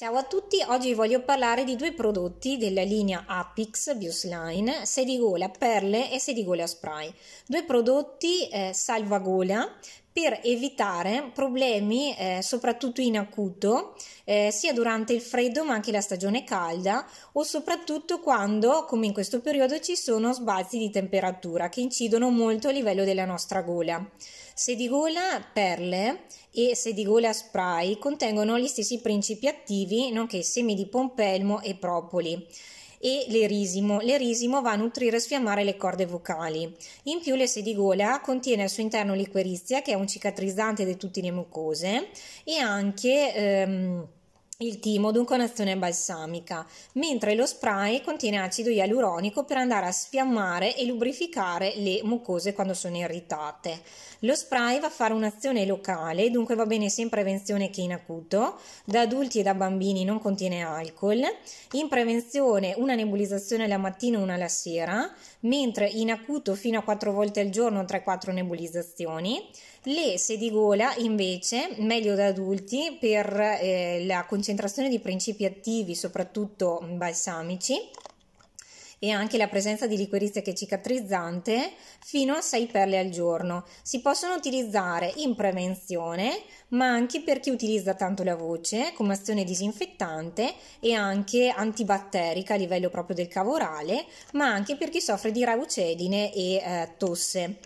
Ciao a tutti, oggi voglio parlare di due prodotti della linea Apix Biosline, sedigola perle e sedigola spray. Due prodotti eh, salvagola per evitare problemi eh, soprattutto in acuto eh, sia durante il freddo ma anche la stagione calda o soprattutto quando come in questo periodo ci sono sbalzi di temperatura che incidono molto a livello della nostra gola. Se di gola perle e se di gola spray contengono gli stessi principi attivi nonché semi di pompelmo e propoli e l'erisimo. L'erisimo va a nutrire e sfiammare le corde vocali. In più l'esse di gola contiene al suo interno liquerizia che è un cicatrizzante di tutte le mucose e anche... Ehm, il timo dunque un'azione balsamica, mentre lo spray contiene acido ialuronico per andare a sfiammare e lubrificare le mucose quando sono irritate. Lo spray va a fare un'azione locale, dunque va bene sia in prevenzione che in acuto, da adulti e da bambini non contiene alcol, in prevenzione una nebulizzazione la mattina e una la sera, mentre in acuto fino a 4 volte al giorno 3-4 nebulizzazioni. Le sedigola invece, meglio da adulti, per eh, la concentrazione di principi attivi, soprattutto balsamici, e anche la presenza di che è cicatrizzante fino a 6 perle al giorno. Si possono utilizzare in prevenzione, ma anche per chi utilizza tanto la voce come azione disinfettante e anche antibatterica a livello proprio del cavo orale, ma anche per chi soffre di raucedine e eh, tosse,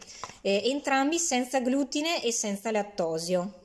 eh, entrambi senza glutine e senza lattosio.